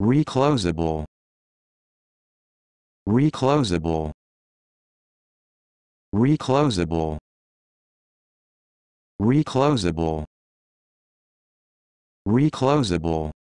reclosable reclosable reclosable reclosable reclosable